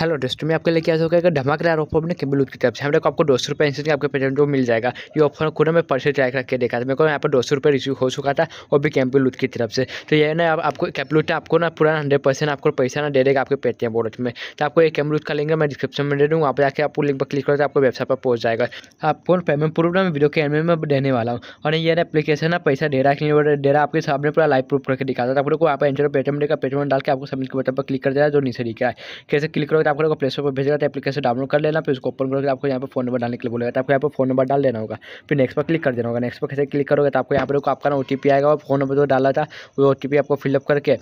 hello दोस्तों मैं आपके लिए क्या होगा अगर धमाकेदार ऑफर अपने केबल की तरफ से हम लोग आपको दो सौ रुपये इंस्टेंट आपके पेमेंट को मिल जाएगा ये ऑफर खुद मैं परसों ट्राई करके देखा था मेरे को यहाँ पर दो सौ रुपये रिसीव हो चुका था और भी कैंपल की तरफ से तो ये ना आपको कैपलूथ आपको ना पूरा हंड्रेड परसेंट आपको पैसा ना दे देगा आपके पेटीएम वॉलेट में तो आपको एक कैमलूथ का लिंक मैं डिस्क्रिप्शन में दे दूँ वहाँ पर जाकर आपको लिंक पर क्लिक करो तो आपको वेबसाइट पर पहुँच जाएगा आपको पेमेंट प्रूफ ना मैं वीडियो के एंड में देने वाला हूँ और ये ना एप्लीकेशन ना पैसा दे रहा है दे रहा आपके सामने पूरा लाइव प्रूफ करके दिखाता था तो आपको वहाँ पर एंटर पेटीएम देगा पेटीएम डाल के आपको सबमिट के बटन पर क्लिक कर देगा जो नीचे दिख रहा है कैसे क्लिक करो तो तो आपको प्ले स्टोर पर भेजेगा तो एप्लीकेशन डाउनलोड कर लेना फिर उसको ओपन करके आपको यहाँ पर फोन नंबर डालने के लिए बोलेगा तो आपको यहाँ पर फोन नंबर डाल देना होगा फिर नेक्स्ट पर क्लिक कर देना होगा नेक्स्ट पर कैसे क्लिक करोगे तो आपको यहाँ पर आपका ना ओ आएगा और फोन नंबर जो डाला था वो ओ आपको फिलअप करके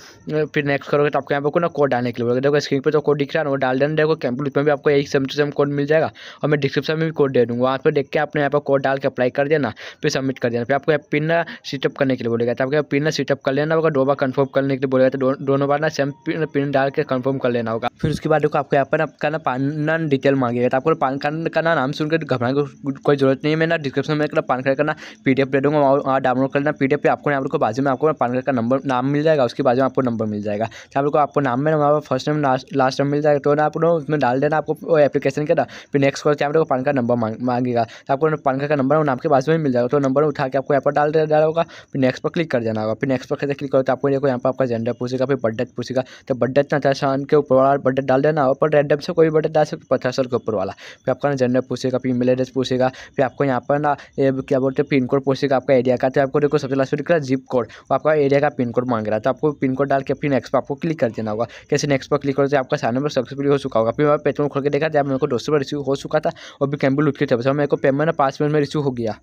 फिर नेक्स्ट करोगे तो आपको यहाँ पर कोई ना कोड डालने के लिए बोलेगा देखो स्क्रीन पर जो कोड दिख रहा है वो डाल देना देखो कैंपल में भी आपको एक सेम टू सेम कोड मिल जाएगा और मैं डिस्क्रिप्शन में भी कोड दे दूँगा वहाँ पर देख के आपने यहाँ पर कोड डाल के अप्लाई कर देना फिर सबमिट कर देना फिर आपको पिन ना सीटअप करने के लिए बोलेगा तो आपको पिन ना सीटअप कर लेना होगा दो बार कन्फर्म करने के लिए बोलेगा तो दोनों बार ना सेम पिन डाल के कन्फर्म कर लेना होगा फिर उसके बाद देखो आपको पे अपन पान ना डिटेल मांगेगा तो आपको पान कार्ड का ना नाम सुनकर घबराने कोई जरूरत नहीं है मैं ना डिस्क्रिप्शन में पान कार्ड का ना पी डी एफ दे दूँगा वहाँ डाउनलोड करना पी डी एफ पे आपको यहाँ आपको बाजू में आपको पान कार्ड का नंबर नाम मिल जाएगा उसके बाजू में आपको नंबर मिल जाएगा तो आपको आपको नाम में वहाँ फर्स्ट नेम लास्ट नेम मिल जाएगा तो ना आपको उसमें डाल देना आपको एप्लीकेशन के ना फिर नेक्स्ट कॉल आपको पान कार्ड नंबर मांगेगा तो आपको पान कार्ड का नंबर नाम के बाजू में मिल जाएगा तो नंबर उठा के आपको यहाँ पर डाल देना होगा फिर नेक्स्ट पर क्लिक कर देना होगा फिर नेक्स्ट पर कैसे क्लिक करो तो आपको देखो यहाँ पर आपका जेंडर पूछेगा फिर बड्डेट पूछेगा तो बड्डे ना चाहे शान के ऊपर बड्डे डाल देना और ऊपर रैंडम से कोई बटन डाल सकते पचास सौ के ऊपर वाला फिर आपका ना जनरल पूछेगा फिर ईमेल एड्रेस पूछेगा फिर आपको यहाँ पर ना क्या बोलते हैं पिन कोड पूछेगा आपका एरिया का तो आपको देखो सबसे लास्ट में जिप कोड वो आपका एरिया का पिन कोड मांग रहा है तो आपको पिन कोड डाल के फिर नेक्स्ट पर आपको क्लिक कर देना होगा कैसे नेक्स्ट पर क्लिक करो तो आपका सामने नंबर सक्सेसफुल हो चुका होगा फिर मैं पेटम खोल के देखा जब मेरे को दोस्तों पर रिसीव हो चुका था और भी कैम्बल उठ के थे तो मेरे को पेमेंट पाँच मिनट में रिसीव हो गया